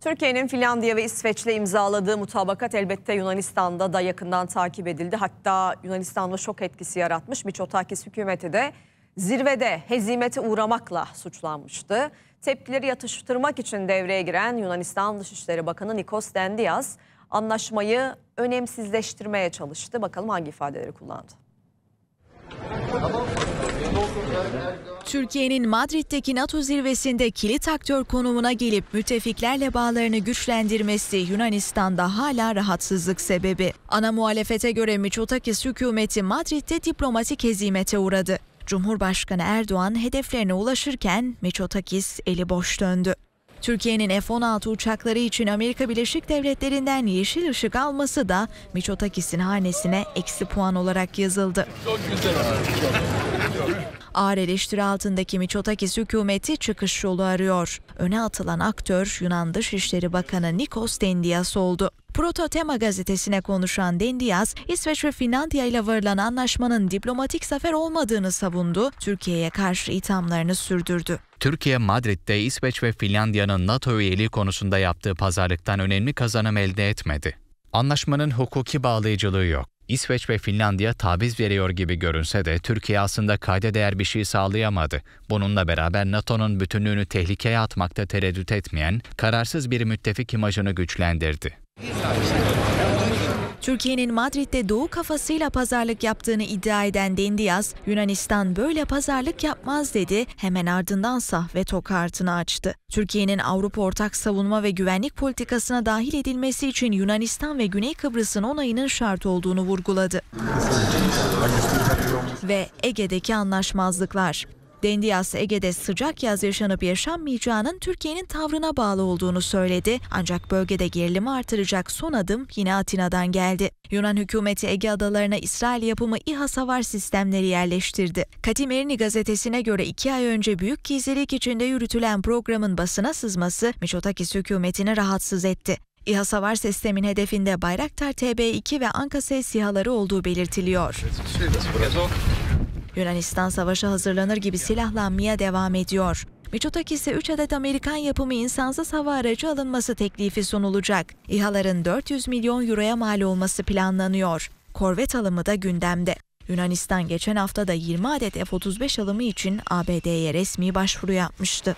Türkiye'nin Finlandiya ve İsveç'le imzaladığı mutabakat elbette Yunanistan'da da yakından takip edildi. Hatta Yunanistan'da şok etkisi yaratmış. Miçotakis hükümeti de zirvede hezimete uğramakla suçlanmıştı. Tepkileri yatıştırmak için devreye giren Yunanistan Dışişleri Bakanı Nikos Dendias anlaşmayı önemsizleştirmeye çalıştı. Bakalım hangi ifadeleri kullandı. Türkiye'nin Madrid'deki NATO zirvesinde kilit aktör konumuna gelip müttefiklerle bağlarını güçlendirmesi Yunanistan'da hala rahatsızlık sebebi. Ana muhalefete göre Miçotakis hükümeti Madrid'de diplomatik hezimete uğradı. Cumhurbaşkanı Erdoğan hedeflerine ulaşırken Miçotakis eli boş döndü. Türkiye'nin F-16 uçakları için Amerika Birleşik Devletleri'nden yeşil ışık alması da Miçotakis'in hanesine eksi puan olarak yazıldı. Çok güzel. Ağır eleştiri altındaki Miçotakis hükümeti çıkış yolu arıyor. Öne atılan aktör Yunan Dışişleri Bakanı Nikos Dendias oldu. Prototema gazetesine konuşan Dendias, İsveç ve Finlandiya ile varılan anlaşmanın diplomatik zafer olmadığını savundu, Türkiye'ye karşı ithamlarını sürdürdü. Türkiye, Madrid'de İsveç ve Finlandiya'nın NATO üyeliği konusunda yaptığı pazarlıktan önemli kazanım elde etmedi. Anlaşmanın hukuki bağlayıcılığı yok. İsveç ve Finlandiya taviz veriyor gibi görünse de Türkiye aslında kayda değer bir şey sağlayamadı. Bununla beraber NATO'nun bütünlüğünü tehlikeye atmakta tereddüt etmeyen, kararsız bir müttefik imajını güçlendirdi. Türkiye'nin Madrid'de doğu kafasıyla pazarlık yaptığını iddia eden Dendias, Yunanistan böyle pazarlık yapmaz dedi, hemen ardındansa veto kartını açtı. Türkiye'nin Avrupa Ortak Savunma ve Güvenlik Politikasına dahil edilmesi için Yunanistan ve Güney Kıbrıs'ın onayının şart olduğunu vurguladı. ve Ege'deki anlaşmazlıklar. Dendias Ege'de sıcak yaz yaşanıp yaşanmayacağının Türkiye'nin tavrına bağlı olduğunu söyledi. Ancak bölgede gerilimi artıracak son adım yine Atina'dan geldi. Yunan hükümeti Ege adalarına İsrail yapımı İHA savar sistemleri yerleştirdi. Katimerini gazetesine göre iki ay önce büyük gizlilik içinde yürütülen programın basına sızması Miçotakis hükümetini rahatsız etti. İHA savar sistemin hedefinde Bayraktar TB2 ve Anka S SİHA'ları olduğu belirtiliyor. Yunanistan savaşa hazırlanır gibi silahlanmaya devam ediyor. ise 3 adet Amerikan yapımı insansız hava aracı alınması teklifi sunulacak. İHA'ların 400 milyon euroya mal olması planlanıyor. Korvet alımı da gündemde. Yunanistan geçen hafta da 20 adet F-35 alımı için ABD'ye resmi başvuru yapmıştı.